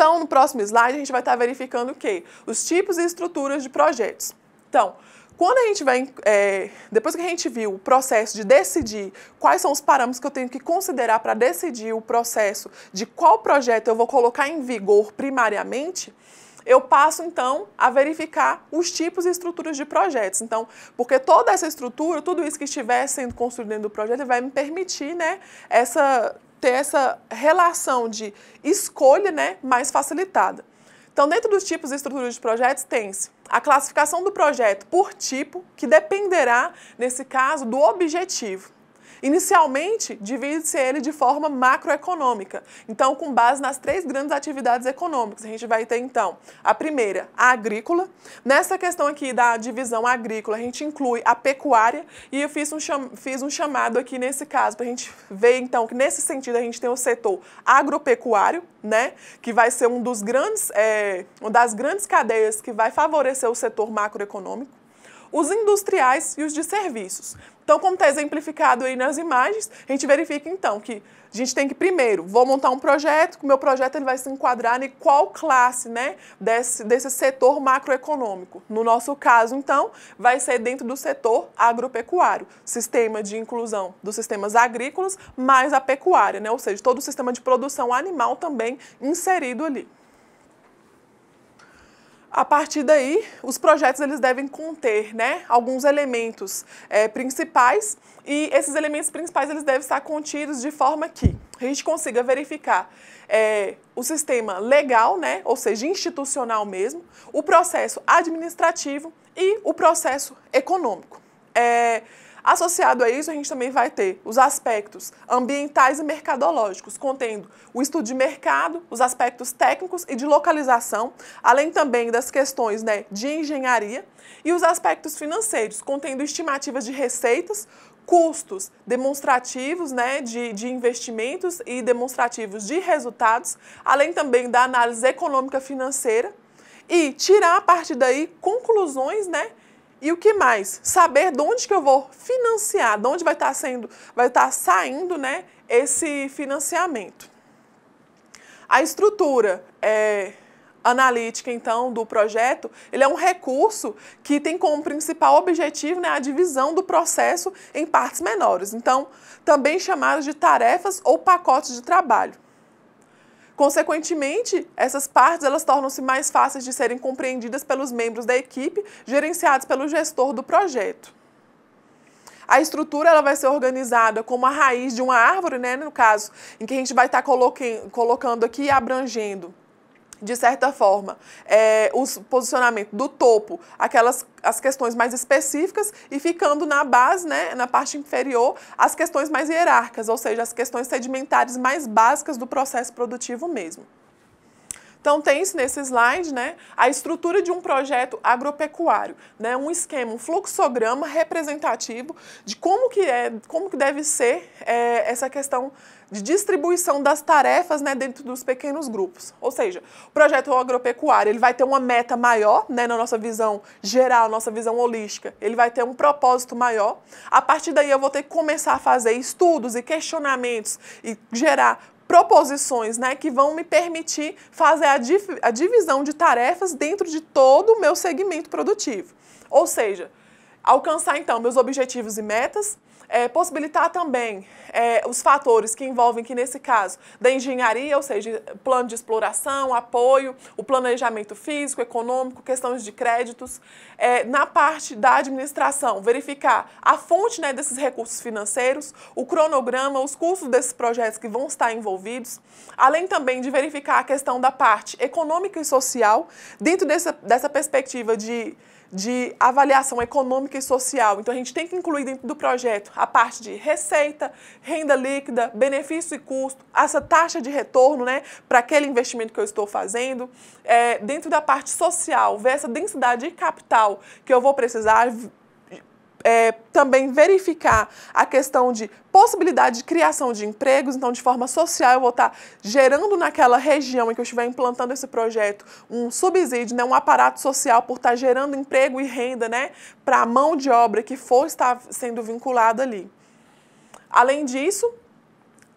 Então, no próximo slide, a gente vai estar tá verificando o quê? Os tipos e estruturas de projetos. Então, quando a gente vai, é, depois que a gente viu o processo de decidir quais são os parâmetros que eu tenho que considerar para decidir o processo de qual projeto eu vou colocar em vigor primariamente, eu passo então a verificar os tipos e estruturas de projetos. Então, porque toda essa estrutura, tudo isso que estiver sendo construído dentro do projeto, vai me permitir, né, essa ter essa relação de escolha né, mais facilitada. Então, dentro dos tipos e estruturas de projetos, tem-se a classificação do projeto por tipo, que dependerá, nesse caso, do objetivo. Inicialmente, divide-se ele de forma macroeconômica, então com base nas três grandes atividades econômicas. A gente vai ter então a primeira, a agrícola. Nessa questão aqui da divisão agrícola, a gente inclui a pecuária e eu fiz um, cham fiz um chamado aqui nesse caso para a gente ver então que nesse sentido a gente tem o setor agropecuário, né, que vai ser um dos grandes, é, uma das grandes cadeias que vai favorecer o setor macroeconômico os industriais e os de serviços. Então, como está exemplificado aí nas imagens, a gente verifica então que a gente tem que primeiro, vou montar um projeto, que o meu projeto ele vai se enquadrar em qual classe, né, desse, desse setor macroeconômico. No nosso caso, então, vai ser dentro do setor agropecuário, sistema de inclusão dos sistemas agrícolas mais a pecuária, né, ou seja, todo o sistema de produção animal também inserido ali. A partir daí, os projetos eles devem conter né, alguns elementos é, principais e esses elementos principais eles devem estar contidos de forma que a gente consiga verificar é, o sistema legal, né, ou seja, institucional mesmo, o processo administrativo e o processo econômico. É, Associado a isso, a gente também vai ter os aspectos ambientais e mercadológicos, contendo o estudo de mercado, os aspectos técnicos e de localização, além também das questões né, de engenharia, e os aspectos financeiros, contendo estimativas de receitas, custos demonstrativos né, de, de investimentos e demonstrativos de resultados, além também da análise econômica financeira, e tirar a partir daí conclusões né, e o que mais? Saber de onde que eu vou financiar, de onde vai estar tá sendo, vai estar tá saindo, né, esse financiamento. A estrutura é, analítica, então, do projeto, ele é um recurso que tem como principal objetivo né, a divisão do processo em partes menores, então, também chamadas de tarefas ou pacotes de trabalho. Consequentemente, essas partes elas tornam-se mais fáceis de serem compreendidas pelos membros da equipe, gerenciados pelo gestor do projeto. A estrutura ela vai ser organizada como a raiz de uma árvore, né, no caso, em que a gente vai estar tá colocando aqui e abrangendo de certa forma, é, os posicionamento do topo, aquelas as questões mais específicas e ficando na base, né, na parte inferior, as questões mais hierárquicas, ou seja, as questões sedimentares mais básicas do processo produtivo mesmo. Então tem-se nesse slide né, a estrutura de um projeto agropecuário, né, um esquema, um fluxograma representativo de como que, é, como que deve ser é, essa questão de distribuição das tarefas né, dentro dos pequenos grupos. Ou seja, o projeto agropecuário ele vai ter uma meta maior, né, na nossa visão geral, nossa visão holística, ele vai ter um propósito maior. A partir daí eu vou ter que começar a fazer estudos e questionamentos e gerar proposições, né, que vão me permitir fazer a, div a divisão de tarefas dentro de todo o meu segmento produtivo. Ou seja, alcançar então meus objetivos e metas, é, possibilitar também é, os fatores que envolvem, que nesse caso, da engenharia, ou seja, plano de exploração, apoio, o planejamento físico, econômico, questões de créditos. É, na parte da administração, verificar a fonte né, desses recursos financeiros, o cronograma, os custos desses projetos que vão estar envolvidos, além também de verificar a questão da parte econômica e social, dentro dessa, dessa perspectiva de de avaliação econômica e social. Então, a gente tem que incluir dentro do projeto a parte de receita, renda líquida, benefício e custo, essa taxa de retorno né, para aquele investimento que eu estou fazendo. É, dentro da parte social, ver essa densidade de capital que eu vou precisar é, também verificar a questão de possibilidade de criação de empregos, então de forma social eu vou estar gerando naquela região em que eu estiver implantando esse projeto um subsídio, né, um aparato social por estar gerando emprego e renda né, para a mão de obra que for estar sendo vinculada ali. Além disso,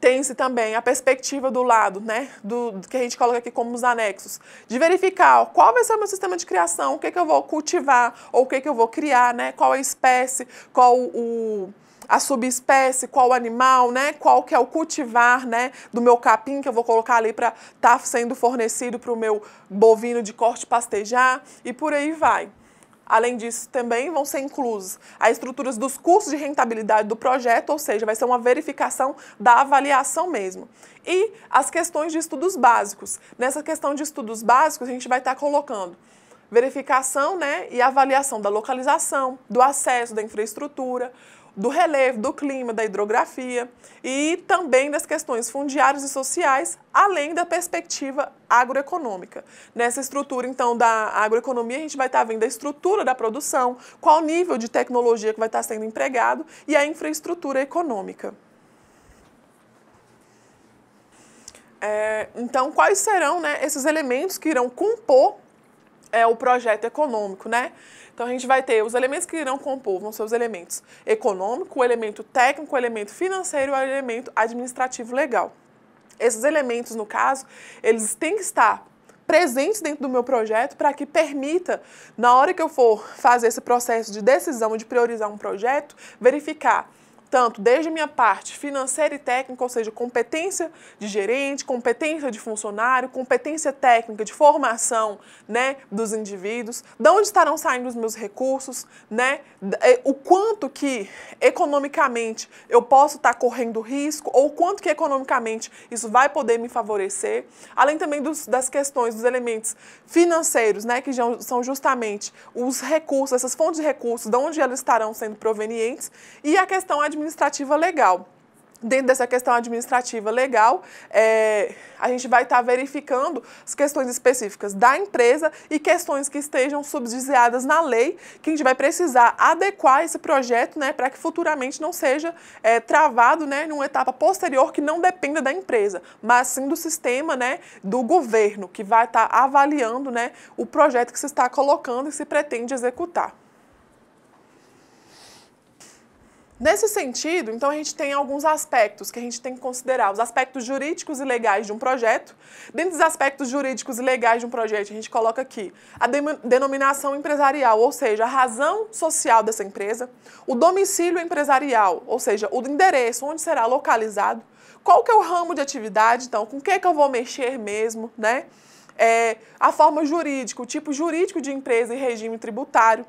tem-se também a perspectiva do lado, né, do, do, que a gente coloca aqui como os anexos, de verificar ó, qual vai ser o meu sistema de criação, o que, que eu vou cultivar, ou o que, que eu vou criar, né, qual a espécie, qual o, a subespécie, qual o animal, né, qual que é o cultivar, né, do meu capim que eu vou colocar ali para estar tá sendo fornecido para o meu bovino de corte pastejar e por aí vai. Além disso, também vão ser inclusos as estruturas dos cursos de rentabilidade do projeto, ou seja, vai ser uma verificação da avaliação mesmo. E as questões de estudos básicos. Nessa questão de estudos básicos, a gente vai estar colocando verificação né, e avaliação da localização, do acesso, da infraestrutura, do relevo, do clima, da hidrografia e também das questões fundiárias e sociais, além da perspectiva agroeconômica. Nessa estrutura, então, da agroeconomia, a gente vai estar vendo a estrutura da produção, qual nível de tecnologia que vai estar sendo empregado e a infraestrutura econômica. É, então, quais serão né, esses elementos que irão compor é, o projeto econômico, né? Então a gente vai ter os elementos que irão compor, vão ser os elementos econômico, o elemento técnico, o elemento financeiro e o elemento administrativo legal. Esses elementos, no caso, eles têm que estar presentes dentro do meu projeto para que permita, na hora que eu for fazer esse processo de decisão de priorizar um projeto, verificar tanto desde a minha parte financeira e técnica, ou seja, competência de gerente, competência de funcionário, competência técnica de formação, né, dos indivíduos, de onde estarão saindo os meus recursos, né, é, o quanto que economicamente eu posso estar correndo risco ou quanto que economicamente isso vai poder me favorecer, além também dos, das questões, dos elementos financeiros, né, que são justamente os recursos, essas fontes de recursos, de onde elas estarão sendo provenientes e a questão administrativa administrativa legal dentro dessa questão administrativa legal, é, a gente vai estar tá verificando as questões específicas da empresa e questões que estejam subsidiadas na lei, que a gente vai precisar adequar esse projeto né, para que futuramente não seja é, travado né, numa etapa posterior que não dependa da empresa, mas sim do sistema né, do governo, que vai estar tá avaliando né, o projeto que se está colocando e se pretende executar. Nesse sentido, então a gente tem alguns aspectos que a gente tem que considerar, os aspectos jurídicos e legais de um projeto. Dentro dos aspectos jurídicos e legais de um projeto, a gente coloca aqui a denominação empresarial, ou seja, a razão social dessa empresa, o domicílio empresarial, ou seja, o endereço onde será localizado, qual que é o ramo de atividade, então, com o que, que eu vou mexer mesmo, né? É, a forma jurídica, o tipo jurídico de empresa e regime tributário,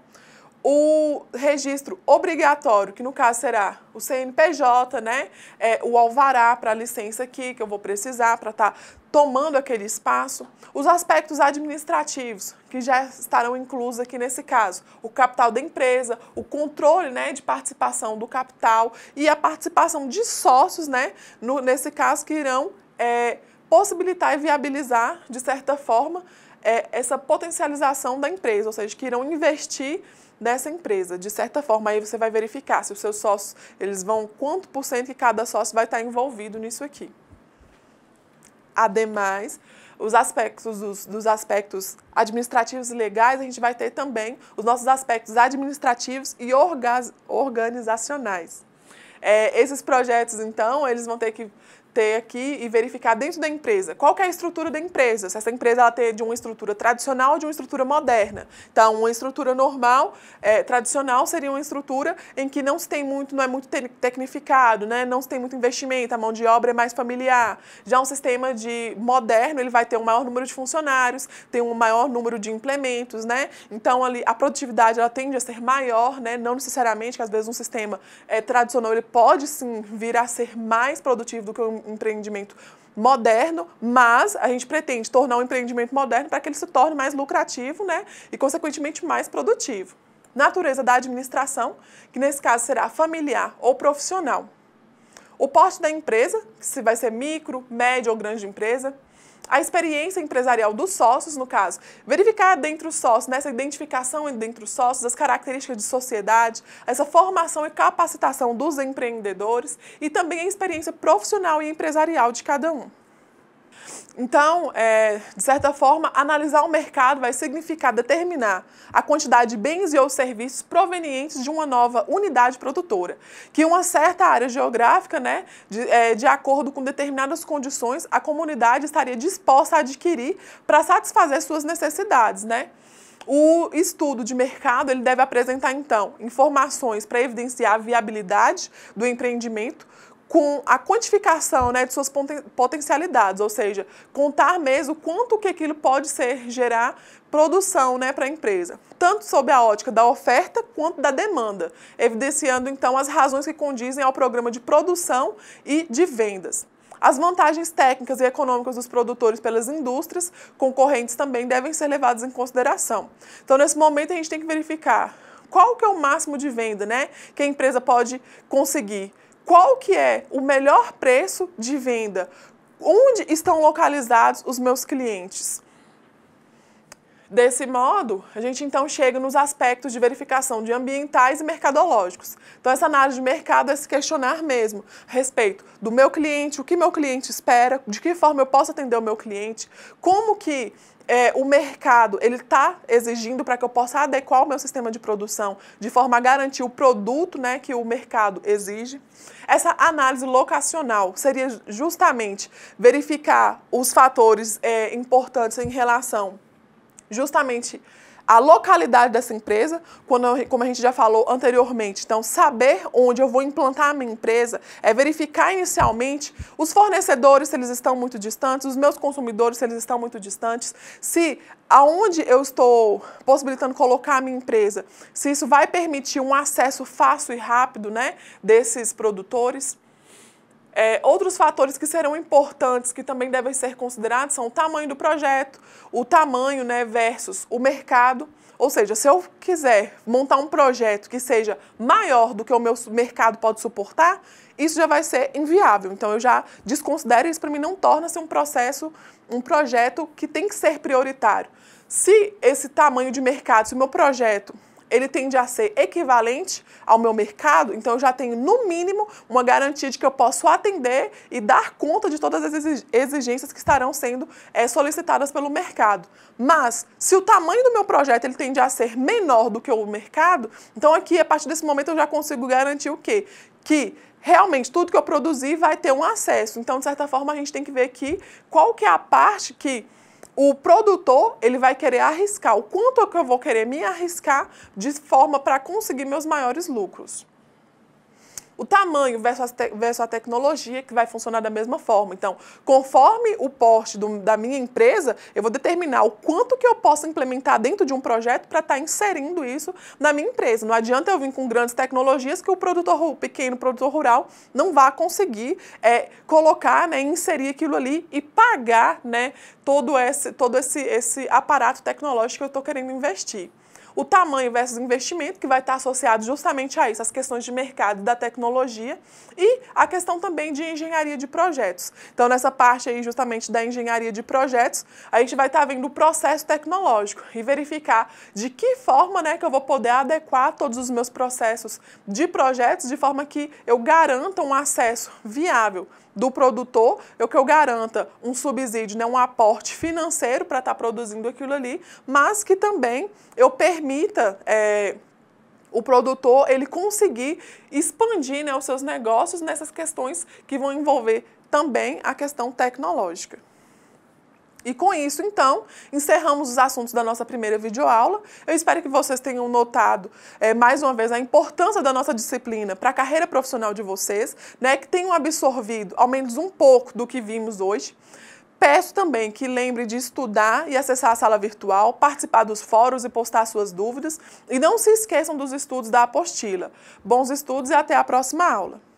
o registro obrigatório, que no caso será o CNPJ, né? É, o alvará para a licença aqui, que eu vou precisar para estar tá tomando aquele espaço. Os aspectos administrativos, que já estarão inclusos aqui nesse caso. O capital da empresa, o controle né, de participação do capital e a participação de sócios, né? No, nesse caso, que irão é, possibilitar e viabilizar, de certa forma, é, essa potencialização da empresa, ou seja, que irão investir dessa empresa. De certa forma, aí você vai verificar se os seus sócios, eles vão quanto por cento que cada sócio vai estar envolvido nisso aqui. Ademais, os aspectos dos, dos, aspectos administrativos e legais, a gente vai ter também os nossos aspectos administrativos e orga organizacionais. É, esses projetos, então, eles vão ter que ter aqui e verificar dentro da empresa qual é a estrutura da empresa, se essa empresa ela tem de uma estrutura tradicional ou de uma estrutura moderna. Então, uma estrutura normal, é, tradicional, seria uma estrutura em que não se tem muito, não é muito tecnificado, né? não se tem muito investimento, a mão de obra é mais familiar. Já um sistema de moderno, ele vai ter um maior número de funcionários, tem um maior número de implementos, né? Então, ali, a produtividade ela tende a ser maior, né? não necessariamente que às vezes um sistema é, tradicional ele pode sim vir a ser mais produtivo do que um empreendimento moderno, mas a gente pretende tornar um empreendimento moderno para que ele se torne mais lucrativo né, e, consequentemente, mais produtivo. Natureza da administração, que nesse caso será familiar ou profissional. O porte da empresa, se vai ser micro, médio ou grande empresa a experiência empresarial dos sócios, no caso, verificar dentro dos sócios, nessa né, identificação dentro dos sócios, as características de sociedade, essa formação e capacitação dos empreendedores e também a experiência profissional e empresarial de cada um. Então, é, de certa forma, analisar o mercado vai significar determinar a quantidade de bens e ou serviços provenientes de uma nova unidade produtora, que uma certa área geográfica, né, de, é, de acordo com determinadas condições, a comunidade estaria disposta a adquirir para satisfazer suas necessidades, né? O estudo de mercado ele deve apresentar então informações para evidenciar a viabilidade do empreendimento, com a quantificação né, de suas potencialidades, ou seja, contar mesmo quanto que aquilo pode ser gerar produção né, para a empresa, tanto sob a ótica da oferta quanto da demanda, evidenciando então as razões que condizem ao programa de produção e de vendas. As vantagens técnicas e econômicas dos produtores pelas indústrias concorrentes também devem ser levadas em consideração. Então, nesse momento, a gente tem que verificar qual que é o máximo de venda né, que a empresa pode conseguir qual que é o melhor preço de venda, onde estão localizados os meus clientes. Desse modo, a gente então chega nos aspectos de verificação de ambientais e mercadológicos. Então, essa análise de mercado é se questionar mesmo a respeito do meu cliente, o que meu cliente espera, de que forma eu posso atender o meu cliente, como que é, o mercado ele está exigindo para que eu possa adequar o meu sistema de produção de forma a garantir o produto né, que o mercado exige. Essa análise locacional seria justamente verificar os fatores é, importantes em relação justamente a localidade dessa empresa, quando, como a gente já falou anteriormente. Então, saber onde eu vou implantar a minha empresa é verificar inicialmente os fornecedores, se eles estão muito distantes, os meus consumidores, se eles estão muito distantes, se aonde eu estou possibilitando colocar a minha empresa, se isso vai permitir um acesso fácil e rápido né, desses produtores. É, outros fatores que serão importantes, que também devem ser considerados, são o tamanho do projeto, o tamanho né, versus o mercado. Ou seja, se eu quiser montar um projeto que seja maior do que o meu mercado pode suportar, isso já vai ser inviável. Então eu já desconsidero isso para mim não torna-se um processo, um projeto que tem que ser prioritário. Se esse tamanho de mercado, se o meu projeto ele tende a ser equivalente ao meu mercado, então eu já tenho, no mínimo, uma garantia de que eu posso atender e dar conta de todas as exigências que estarão sendo é, solicitadas pelo mercado. Mas, se o tamanho do meu projeto ele tende a ser menor do que o mercado, então aqui, a partir desse momento, eu já consigo garantir o quê? Que realmente tudo que eu produzir vai ter um acesso. Então, de certa forma, a gente tem que ver aqui qual que é a parte que o produtor ele vai querer arriscar o quanto que eu vou querer me arriscar de forma para conseguir meus maiores lucros o tamanho versus a, te, versus a tecnologia que vai funcionar da mesma forma. Então, conforme o porte do, da minha empresa, eu vou determinar o quanto que eu posso implementar dentro de um projeto para estar tá inserindo isso na minha empresa. Não adianta eu vir com grandes tecnologias que o produtor, o pequeno produtor rural não vai conseguir é, colocar, né, inserir aquilo ali e pagar, né, todo esse, todo esse, esse aparato tecnológico que eu estou querendo investir o tamanho versus investimento, que vai estar associado justamente a isso, as questões de mercado da tecnologia e a questão também de engenharia de projetos. Então, nessa parte aí, justamente da engenharia de projetos, a gente vai estar vendo o processo tecnológico e verificar de que forma né, que eu vou poder adequar todos os meus processos de projetos de forma que eu garanta um acesso viável do produtor, eu é que eu garanta um subsídio, né, um aporte financeiro para estar tá produzindo aquilo ali, mas que também eu permita é, o produtor ele conseguir expandir né, os seus negócios nessas questões que vão envolver também a questão tecnológica. E com isso, então, encerramos os assuntos da nossa primeira videoaula. Eu espero que vocês tenham notado, é, mais uma vez, a importância da nossa disciplina para a carreira profissional de vocês, né, que tenham absorvido ao menos um pouco do que vimos hoje. Peço também que lembre de estudar e acessar a sala virtual, participar dos fóruns e postar suas dúvidas. E não se esqueçam dos estudos da apostila. Bons estudos e até a próxima aula!